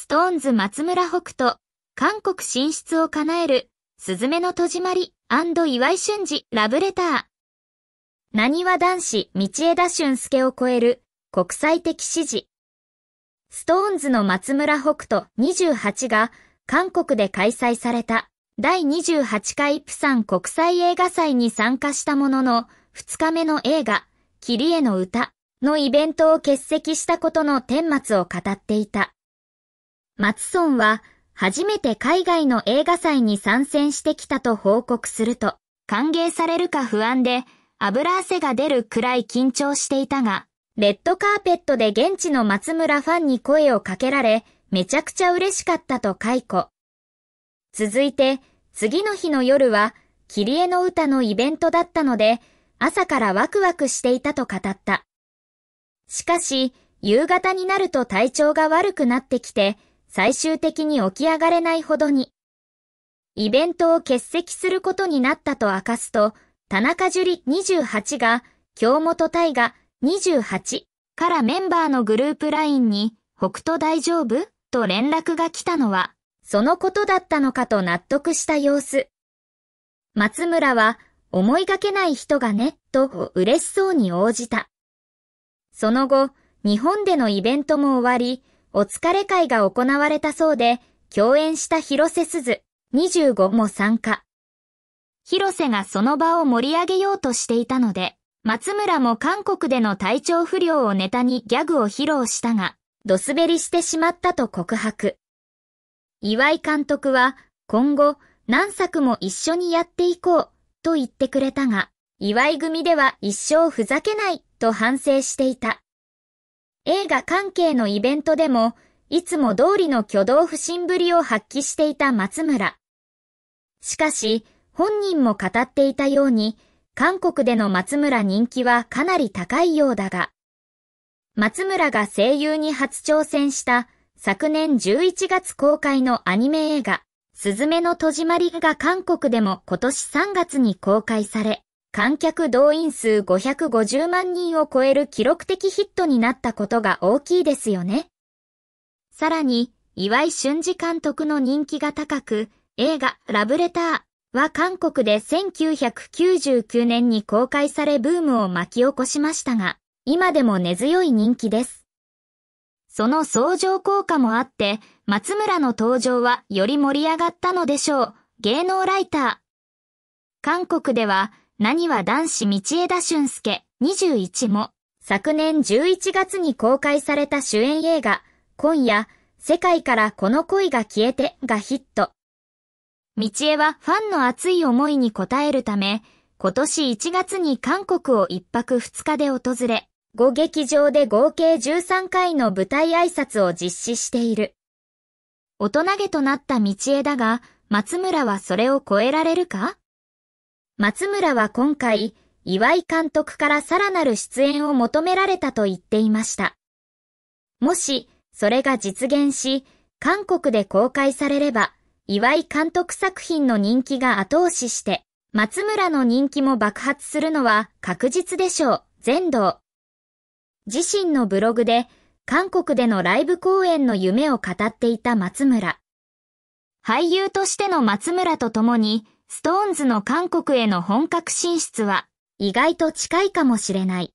ストーンズ松村北斗、韓国進出を叶える、すずめの戸締まり岩井俊二ラブレター。何は男子道枝俊介を超える国際的支持。ストーンズの松村北斗28が韓国で開催された第28回プサン国際映画祭に参加したものの2日目の映画、キリエの歌のイベントを欠席したことの顛末を語っていた。松村は初めて海外の映画祭に参戦してきたと報告すると、歓迎されるか不安で油汗が出るくらい緊張していたが、レッドカーペットで現地の松村ファンに声をかけられ、めちゃくちゃ嬉しかったと解雇。続いて、次の日の夜は、キリエの歌のイベントだったので、朝からワクワクしていたと語った。しかし、夕方になると体調が悪くなってきて、最終的に起き上がれないほどに。イベントを欠席することになったと明かすと、田中樹里28が、京本大河28からメンバーのグループ LINE に、北斗大丈夫と連絡が来たのは、そのことだったのかと納得した様子。松村は、思いがけない人がね、と嬉しそうに応じた。その後、日本でのイベントも終わり、お疲れ会が行われたそうで、共演した広瀬すず25も参加。広瀬がその場を盛り上げようとしていたので、松村も韓国での体調不良をネタにギャグを披露したが、ドスベリしてしまったと告白。岩井監督は、今後、何作も一緒にやっていこう、と言ってくれたが、岩井組では一生ふざけない、と反省していた。映画関係のイベントでも、いつも通りの挙動不振ぶりを発揮していた松村。しかし、本人も語っていたように、韓国での松村人気はかなり高いようだが、松村が声優に初挑戦した昨年11月公開のアニメ映画、すずめの戸締まりが韓国でも今年3月に公開され、観客動員数550万人を超える記録的ヒットになったことが大きいですよね。さらに、岩井俊二監督の人気が高く、映画ラブレターは韓国で1999年に公開されブームを巻き起こしましたが、今でも根強い人気です。その相乗効果もあって、松村の登場はより盛り上がったのでしょう。芸能ライター。韓国では、何は男子道枝俊介21も、昨年11月に公開された主演映画、今夜、世界からこの恋が消えてがヒット。道枝はファンの熱い思いに応えるため、今年1月に韓国を1泊2日で訪れ、5劇場で合計13回の舞台挨拶を実施している。大人げとなった道枝が、松村はそれを超えられるか松村は今回、岩井監督からさらなる出演を求められたと言っていました。もし、それが実現し、韓国で公開されれば、岩井監督作品の人気が後押しして、松村の人気も爆発するのは確実でしょう、全道。自身のブログで、韓国でのライブ公演の夢を語っていた松村。俳優としての松村と共に、ストーンズの韓国への本格進出は意外と近いかもしれない。